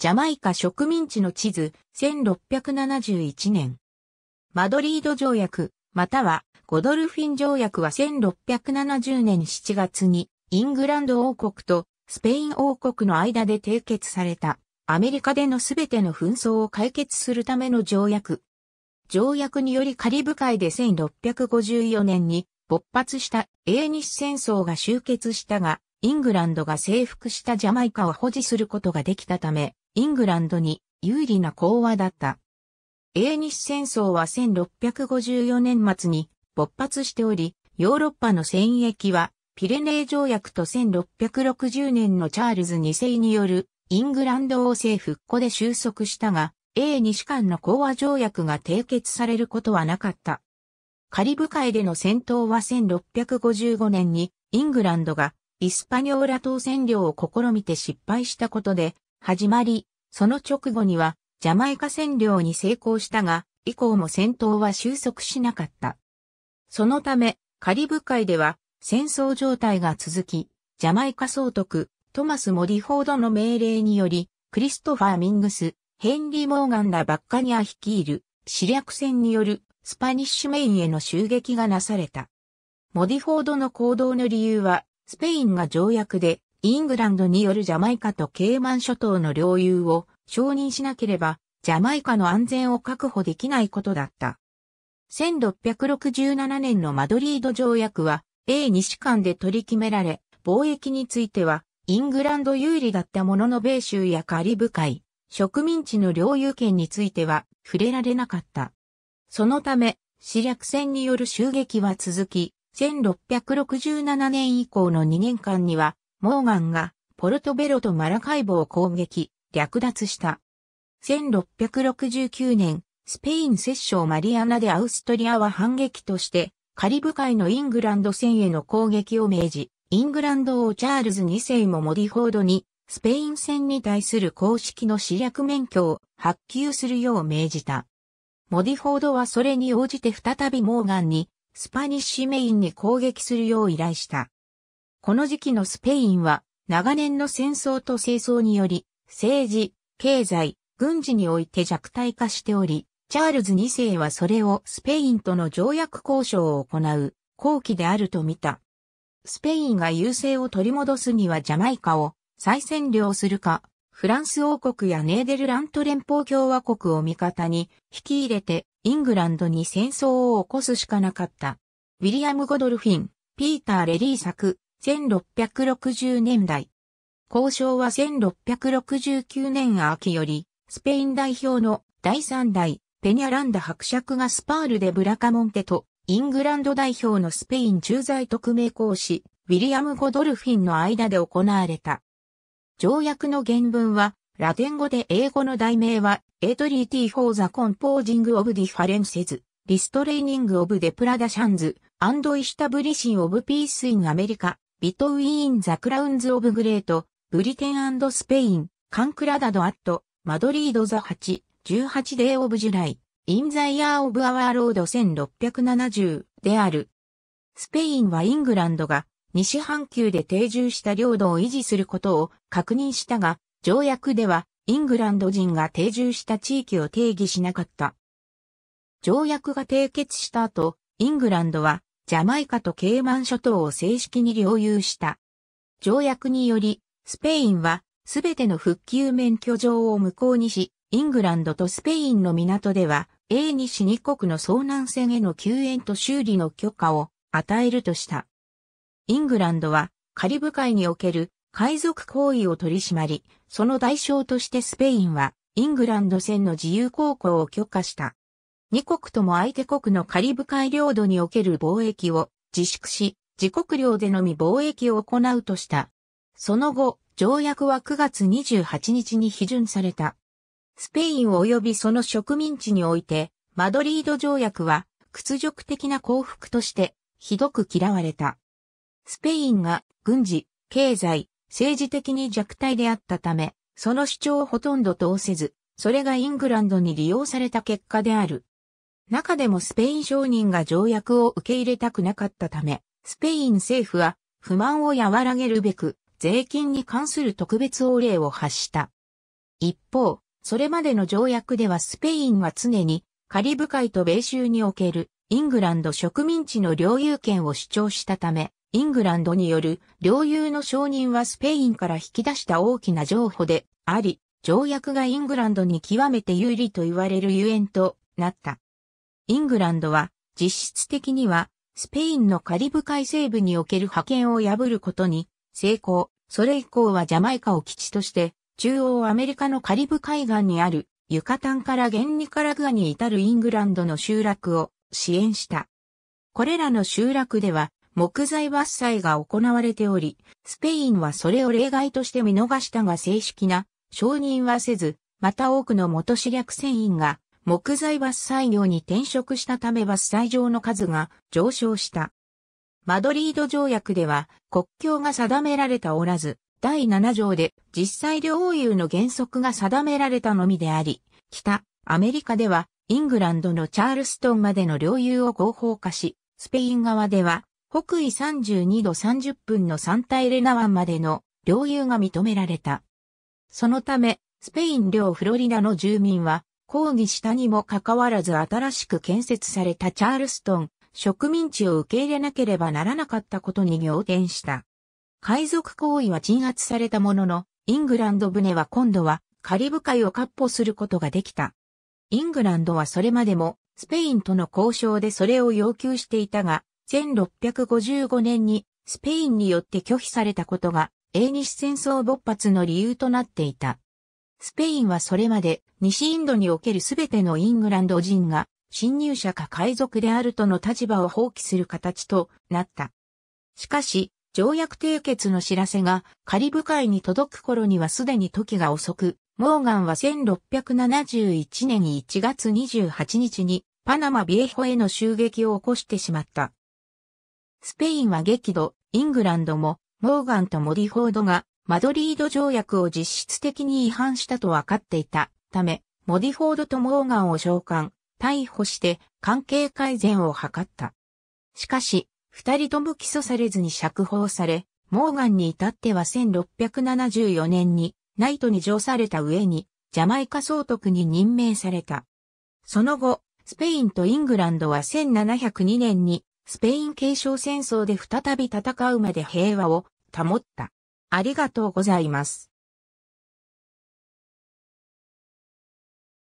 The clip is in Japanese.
ジャマイカ植民地の地図、1671年。マドリード条約、またはゴドルフィン条約は1670年7月にイングランド王国とスペイン王国の間で締結されたアメリカでのすべての紛争を解決するための条約。条約によりカリブ海で1654年に勃発した英日戦争が終結したが、イングランドが征服したジャマイカを保持することができたため、イングランドに有利な講和だった。英日戦争は1654年末に勃発しており、ヨーロッパの戦役はピレネー条約と1660年のチャールズ2世によるイングランド王政復古で収束したが、英日間の講和条約が締結されることはなかった。カリブ海での戦闘は1655年にイングランドがイスパニョーラ島占領を試みて失敗したことで始まり、その直後にはジャマイカ占領に成功したが、以降も戦闘は収束しなかった。そのため、カリブ海では戦争状態が続き、ジャマイカ総督、トマス・モリフォードの命令により、クリストファー・ミングス、ヘンリー・モーガンらバッカニア率いる、死略戦によるスパニッシュメインへの襲撃がなされた。モディフォードの行動の理由は、スペインが条約でイングランドによるジャマイカとケイマン諸島の領有を承認しなければ、ジャマイカの安全を確保できないことだった。1667年のマドリード条約は、英西間で取り決められ、貿易については、イングランド有利だったものの米州やカリブ海、植民地の領有権については触れられなかった。そのため、死略戦による襲撃は続き、1667年以降の2年間には、モーガンがポルトベロとマラカイボを攻撃、略奪した。1669年、スペイン摂政マリアナでアウストリアは反撃として、カリブ海のイングランド戦への攻撃を命じ、イングランド王チャールズ2世もモディフォードに、スペイン戦に対する公式の私略免許を発給するよう命じた。モディフォードはそれに応じて再びモーガンに、スパニッシュメインに攻撃するよう依頼した。この時期のスペインは、長年の戦争と清掃により、政治、経済、軍事において弱体化しており、チャールズ2世はそれをスペインとの条約交渉を行う、後期であると見た。スペインが優勢を取り戻すにはジャマイカを再占領するか、フランス王国やネーデルラント連邦共和国を味方に引き入れてイングランドに戦争を起こすしかなかった。ウィリアム・ゴドルフィン、ピーター・レリー作、1660年代。交渉は1669年秋より、スペイン代表の第3代、ペニャランダ伯爵がスパールでブラカモンテと、イングランド代表のスペイン駐在特命講師、ウィリアム・ゴドルフィンの間で行われた。条約の原文は、ラテン語で英語の題名は、エトリーティー・フォー・ザ・コンポージング・オブ・ディファレンセズ、リストレーニング・オブ・デプラダシャンズ、アンド・イシタブリシン・オブ・ピース・イン・アメリカ、ビトウィーン・ザ・クラウンズ・オブ・グレート、ブリテンスペイン、カンクラダド・アット、マドリード・ザ・8、18デイ・オブ・ジュライ、イン・ザ・イヤー・オブ・アワー・ロード1670である。スペインはイングランドが西半球で定住した領土を維持することを確認したが、条約ではイングランド人が定住した地域を定義しなかった。条約が締結した後、イングランドはジャマイカとケイマン諸島を正式に領有した。条約により、スペインは、すべての復旧免許状を無効にし、イングランドとスペインの港では、に西2国の遭難船への救援と修理の許可を与えるとした。イングランドは、カリブ海における海賊行為を取り締まり、その代償としてスペインは、イングランド船の自由航行を許可した。2国とも相手国のカリブ海領土における貿易を自粛し、自国領でのみ貿易を行うとした。その後、条約は9月28日に批准された。スペイン及びその植民地において、マドリード条約は屈辱的な幸福としてひどく嫌われた。スペインが軍事、経済、政治的に弱体であったため、その主張をほとんど通せず、それがイングランドに利用された結果である。中でもスペイン商人が条約を受け入れたくなかったため、スペイン政府は不満を和らげるべく、税金に関する特別法令を発した。一方、それまでの条約ではスペインは常にカリブ海と米州におけるイングランド植民地の領有権を主張したため、イングランドによる領有の承認はスペインから引き出した大きな譲歩であり、条約がイングランドに極めて有利と言われるゆえんとなった。イングランドは実質的にはスペインのカリブ海西部における覇権を破ることに成功。それ以降はジャマイカを基地として中央アメリカのカリブ海岸にあるユカタンからンニカラグアに至るイングランドの集落を支援した。これらの集落では木材伐採が行われており、スペインはそれを例外として見逃したが正式な承認はせず、また多くの元資略船員が木材伐採業に転職したため伐採場の数が上昇した。マドリード条約では国境が定められたおらず、第7条で実際領有の原則が定められたのみであり、北アメリカではイングランドのチャールストンまでの領有を合法化し、スペイン側では北緯32度30分のサンタエレナ湾までの領有が認められた。そのため、スペイン領フロリダの住民は抗議したにもかかわらず新しく建設されたチャールストン、植民地を受け入れなければならなかったことに仰天した。海賊行為は鎮圧されたものの、イングランド船は今度はカリブ海を割歩することができた。イングランドはそれまでもスペインとの交渉でそれを要求していたが、1655年にスペインによって拒否されたことが、英日戦争勃発の理由となっていた。スペインはそれまで西インドにおけるすべてのイングランド人が侵入者か海賊であるとの立場を放棄する形となった。しかし、条約締結の知らせがカリブ海に届く頃にはすでに時が遅く、モーガンは1671年1月28日にパナマビエホへの襲撃を起こしてしまった。スペインは激怒、イングランドもモーガンとモディフォードがマドリード条約を実質的に違反したと分かっていたため、モディフォードとモーガンを召喚、逮捕して関係改善を図った。しかし、二人とも起訴されずに釈放され、モーガンに至っては1674年にナイトに上された上に、ジャマイカ総督に任命された。その後、スペインとイングランドは1702年にスペイン継承戦争で再び戦うまで平和を保った。ありがとうございます。